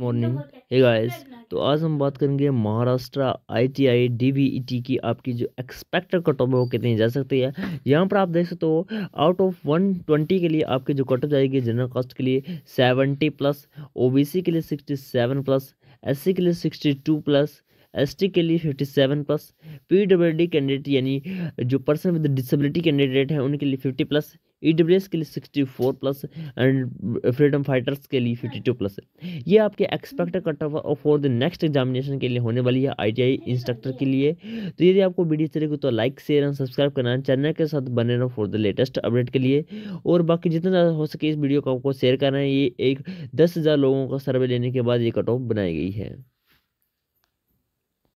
morning hey guys तो आज हम बात करेंगे महाराष्ट्र आईटीआई डीबीईटी e की आपकी जो एक्सपेक्टेड कट ऑफ है वो कितनी जा सकती है यहाँ पर आप देख सकते हो आउट ऑफ 120 के लिए आपकी जो कट ऑफ जाएगी जनरल कास्ट के लिए 70 प्लस ओबीसी के लिए 67 प्लस एससी के लिए 62 प्लस एसटी के लिए 57 प्लस पीडब्ल्यूडी कैंडिडेट यानी जो पर्सन विद डिसेबिलिटी कैंडिडेट है उनके लिए 50 प्लस ई डब्ल्यू एस के लिए sixty four plus and freedom fighters के लिए फिफ्टी टू प्लस ये आपके expected cut off for the next examination के लिए होने वाली है आई टी आई इंस्ट्रक्टर के लिए तो यदि आपको वीडियो अच्छी लगी तो लाइक शेयर एंड सब्सक्राइब करना चैनल के साथ बने रहो फॉर द लेटेस्ट अपडेट के लिए और बाकी जितना ज़्यादा हो सके इस वीडियो को आपको शेयर करना है ये एक दस हज़ार लोगों का सर्वे लेने के बाद ये कट ऑफ बनाई गई है